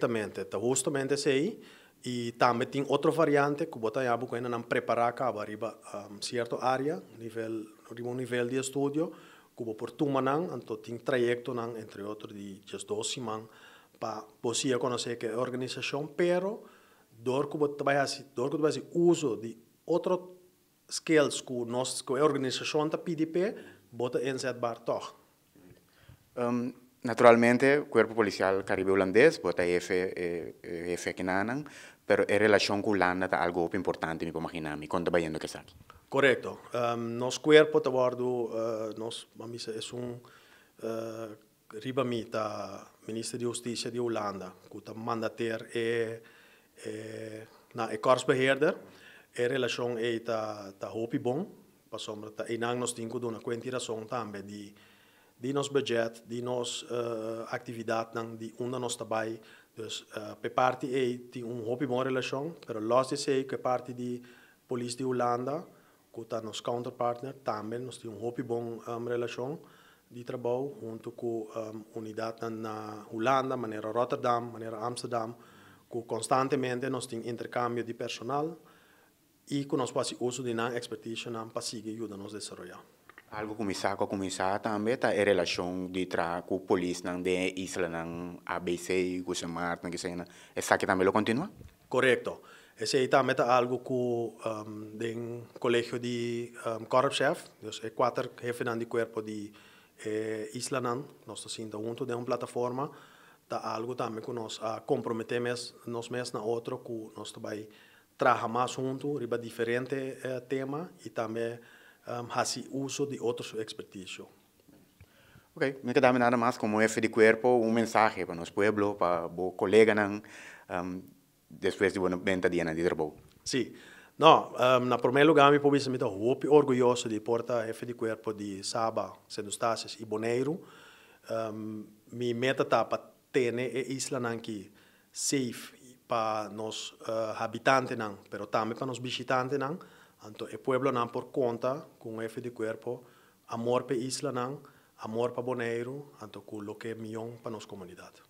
Exatamente. Tá justamente esse aí. E também tem outra variante que bota já porque ainda não preparar cá arriba um, certa área, nível, um nível de estudo, que vou por tuma não, então tem trajeto não, entre outros, de dois semanas para você conhecer que é organização, pero dor que você vai fazer, dor que você vai uso de outro skills que nós, que a organização da tá PDP, bota em bar toch. Um, Naturalmente, Cuerpo Policial Caribe Holandés, BOTAF, eh, eh FKNANAN, pero en relación con Holanda es algo importante, me imagino, imaginami me cuando vayendo que aquí. Correcto. Um, nos cuerpo tabardo, uh, nos, es un uh, ribamita ministro de Justicia de Holanda, que está es e, eh, na, e en e relación e ta, ta hopi bon, pa sombra ta, e nang nos na razón también de die ons budget, die ons uh, eh, actividad, dan die onder ons daarbij. Dus uh, per parte e di un hobby buon relation, però l'os di sei che parte di polizia di Olanda, con il nostro counterpartner, también nos di un hobby buon um, relation di lavoro, junto con um, unità in uh, Olanda, maniera Rotterdam, maniera Amsterdam, con costantemente nos di intercambio di personale e con il nostro uso di non expertise non passivo aiutano a sviluppare. Algo começar com começar também tá a relação de tra com a polícia na isla na ABC com o Semar na que cena. Essa que também lo continua? Correto. Esse aí também tá algo com um, den colégio de um, corpschef, é quatro chefen de corpo de eh, isla na nós estamos tá junto de uma plataforma tá algo também que nós a ah, comprometer mes nós mes na outro que nós vai trabalhar mais junto, riba diferente eh, tema e também um, hace uso de otros expertise. Ok, me quedaba nada mais como F de cuerpo um mensagem para nuestro pueblo, para vos colegas um, depois de uma venta de ano de Sim, não no, um, lugar me puedo sentir orgulhoso de portar F de cuerpo de Saba, sendo Eustacio e Boneiro. Um, meta está para tener a isla aquí safe para os uh, habitantes, pero também para os visitantes, então, o povo não por conta, com o F de corpo, amor para a isla não, amor para Boneiro, então, com o que é melhor para a nossa comunidade.